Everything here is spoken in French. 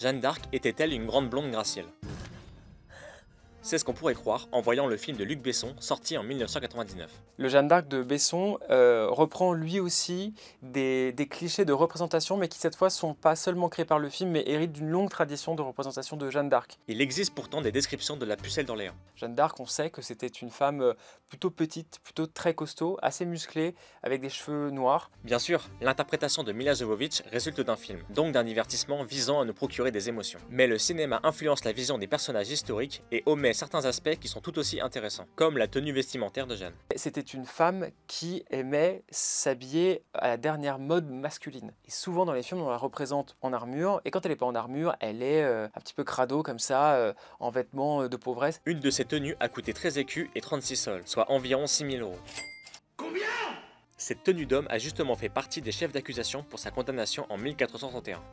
Jeanne d'Arc était-elle une grande blonde gracielle c'est ce qu'on pourrait croire en voyant le film de Luc Besson sorti en 1999. Le Jeanne d'Arc de Besson euh, reprend lui aussi des, clichés de représentation, mais qui cette fois sont pas seulement créés par le film, mais héritent d'une longue tradition de représentation de Jeanne d'Arc. Il existe pourtant des descriptions de la pucelle d'Orléans. Jeanne d'Arc, on sait que c'était une femme euh, plutôt petite, plutôt très costaud, assez musclée, avec des cheveux noirs. Bien sûr, l'interprétation de Mila Jovovich résulte d'un film, donc d'un divertissement visant à nous procurer des émotions. Mais le cinéma influence la vision des personnages historiques et Homer certains aspects qui sont tout aussi intéressants, comme la tenue vestimentaire de Jeanne. C'était une femme qui aimait s'habiller à la dernière mode masculine. Et souvent dans les films, on la représente en armure, et quand elle n'est pas en armure, elle est euh, un petit peu crado comme ça, euh, en vêtements euh, de pauvresse. Une de ses tenues a coûté 13 écus et 36 sols, soit environ 6000 euros. Combien cette tenue d'homme a justement fait partie des chefs d'accusation pour sa condamnation en 1431